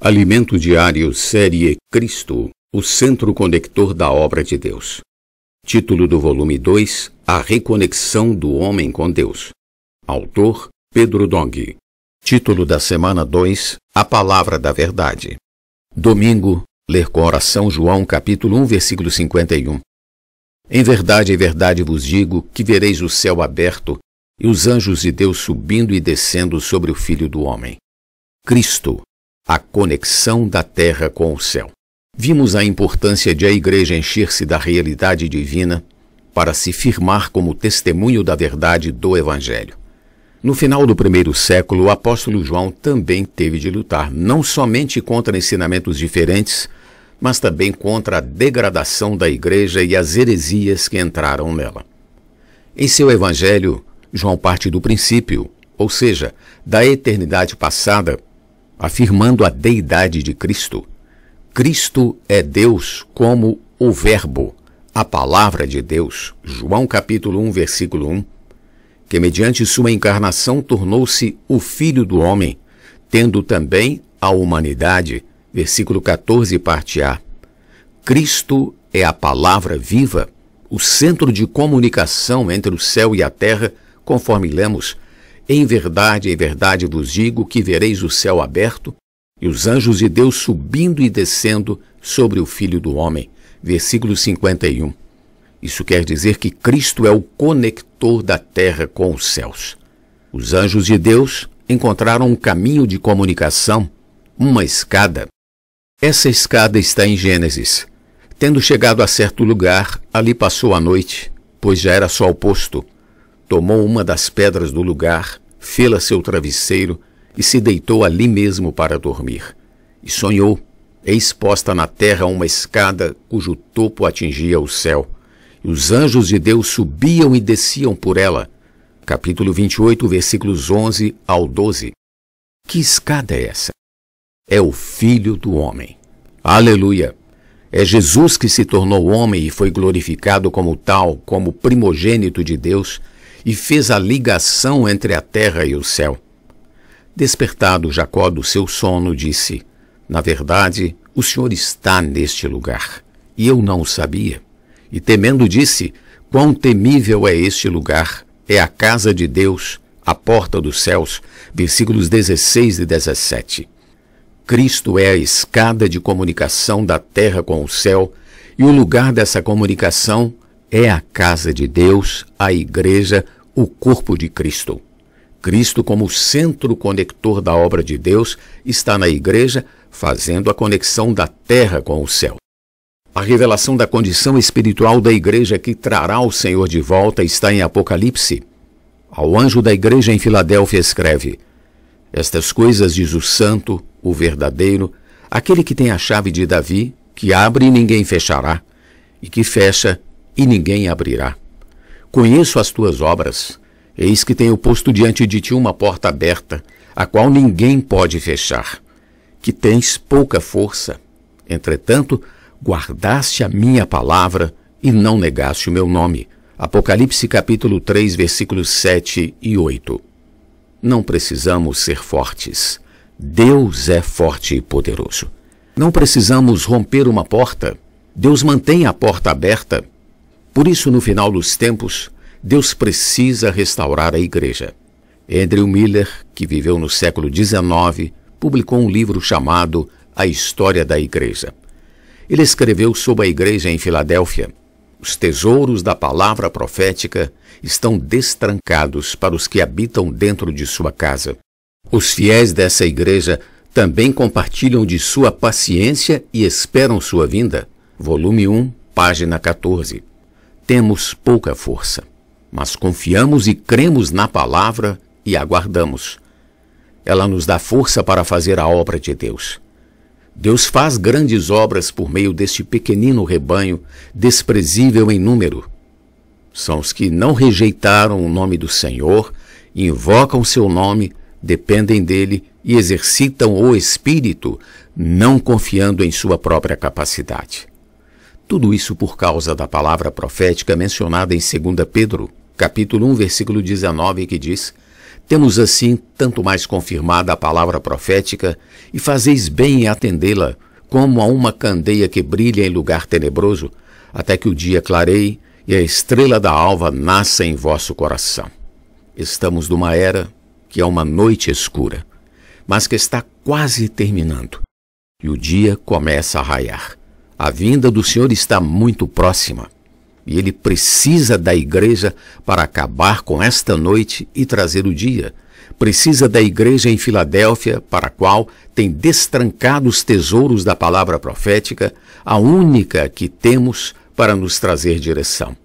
Alimento Diário Série Cristo, o centro conector da obra de Deus. Título do volume 2: A reconexão do homem com Deus. Autor Pedro Dong. Título da semana 2: A palavra da verdade. Domingo, ler com oração João capítulo 1, versículo 51. Em verdade, em verdade vos digo que vereis o céu aberto e os anjos de Deus subindo e descendo sobre o filho do homem. Cristo a conexão da terra com o céu. Vimos a importância de a Igreja encher-se da realidade divina para se firmar como testemunho da verdade do Evangelho. No final do primeiro século, o apóstolo João também teve de lutar não somente contra ensinamentos diferentes, mas também contra a degradação da Igreja e as heresias que entraram nela. Em seu Evangelho, João parte do princípio, ou seja, da eternidade passada afirmando a deidade de Cristo. Cristo é Deus como o Verbo, a palavra de Deus. João capítulo 1, versículo 1. Que mediante sua encarnação tornou-se o Filho do homem, tendo também a humanidade. Versículo 14, parte A. Cristo é a palavra viva, o centro de comunicação entre o céu e a terra, conforme lemos em verdade, em verdade vos digo que vereis o céu aberto e os anjos de Deus subindo e descendo sobre o Filho do Homem. Versículo 51. Isso quer dizer que Cristo é o conector da terra com os céus. Os anjos de Deus encontraram um caminho de comunicação, uma escada. Essa escada está em Gênesis. Tendo chegado a certo lugar, ali passou a noite, pois já era sol posto tomou uma das pedras do lugar, fê-la seu travesseiro e se deitou ali mesmo para dormir. E sonhou, eis posta na terra uma escada cujo topo atingia o céu. E os anjos de Deus subiam e desciam por ela. Capítulo 28, versículos 11 ao 12. Que escada é essa? É o Filho do Homem. Aleluia! É Jesus que se tornou homem e foi glorificado como tal, como primogênito de Deus e fez a ligação entre a terra e o céu. Despertado Jacó do seu sono, disse: Na verdade, o Senhor está neste lugar, e eu não o sabia. E temendo, disse: Quão temível é este lugar! É a casa de Deus, a porta dos céus. Versículos 16 e 17. Cristo é a escada de comunicação da terra com o céu, e o lugar dessa comunicação é a casa de Deus, a igreja, o corpo de Cristo. Cristo, como centro conector da obra de Deus, está na Igreja fazendo a conexão da terra com o céu. A revelação da condição espiritual da Igreja que trará o Senhor de volta está em Apocalipse. Ao anjo da Igreja em Filadélfia escreve: Estas coisas diz o Santo, o Verdadeiro, aquele que tem a chave de Davi, que abre e ninguém fechará, e que fecha e ninguém abrirá. Conheço as tuas obras. Eis que tenho posto diante de ti uma porta aberta, a qual ninguém pode fechar. Que tens pouca força. Entretanto, guardaste a minha palavra e não negaste o meu nome. Apocalipse capítulo 3, versículos 7 e 8. Não precisamos ser fortes. Deus é forte e poderoso. Não precisamos romper uma porta. Deus mantém a porta aberta por isso, no final dos tempos, Deus precisa restaurar a igreja. Andrew Miller, que viveu no século XIX, publicou um livro chamado A História da Igreja. Ele escreveu sobre a igreja em Filadélfia. Os tesouros da palavra profética estão destrancados para os que habitam dentro de sua casa. Os fiéis dessa igreja também compartilham de sua paciência e esperam sua vinda. Volume 1, página 14 temos pouca força, mas confiamos e cremos na palavra e aguardamos. Ela nos dá força para fazer a obra de Deus. Deus faz grandes obras por meio deste pequenino rebanho, desprezível em número. São os que não rejeitaram o nome do Senhor, invocam seu nome, dependem dele e exercitam o espírito, não confiando em sua própria capacidade. Tudo isso por causa da palavra profética mencionada em 2 Pedro, capítulo 1, versículo 19, que diz: Temos assim tanto mais confirmada a palavra profética, e fazeis bem em atendê-la, como a uma candeia que brilha em lugar tenebroso, até que o dia clareie e a estrela da alva nasça em vosso coração. Estamos numa era que é uma noite escura, mas que está quase terminando, e o dia começa a raiar. A vinda do Senhor está muito próxima e ele precisa da igreja para acabar com esta noite e trazer o dia. Precisa da igreja em Filadélfia, para a qual tem destrancado os tesouros da palavra profética, a única que temos para nos trazer direção.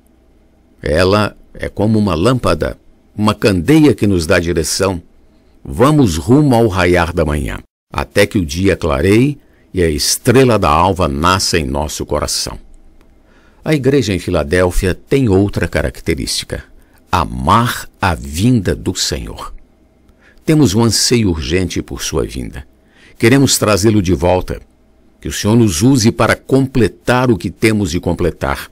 Ela é como uma lâmpada, uma candeia que nos dá direção. Vamos rumo ao raiar da manhã, até que o dia clareie e a estrela da alva nasce em nosso coração. A igreja em Filadélfia tem outra característica: amar a vinda do Senhor. Temos um anseio urgente por sua vinda. Queremos trazê-lo de volta. Que o Senhor nos use para completar o que temos de completar.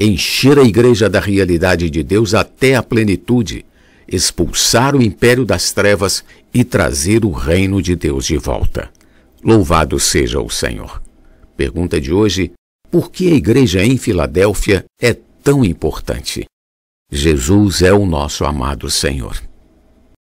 Encher a igreja da realidade de Deus até a plenitude, expulsar o império das trevas e trazer o reino de Deus de volta. Louvado seja o Senhor. Pergunta de hoje: por que a igreja em Filadélfia é tão importante? Jesus é o nosso amado Senhor.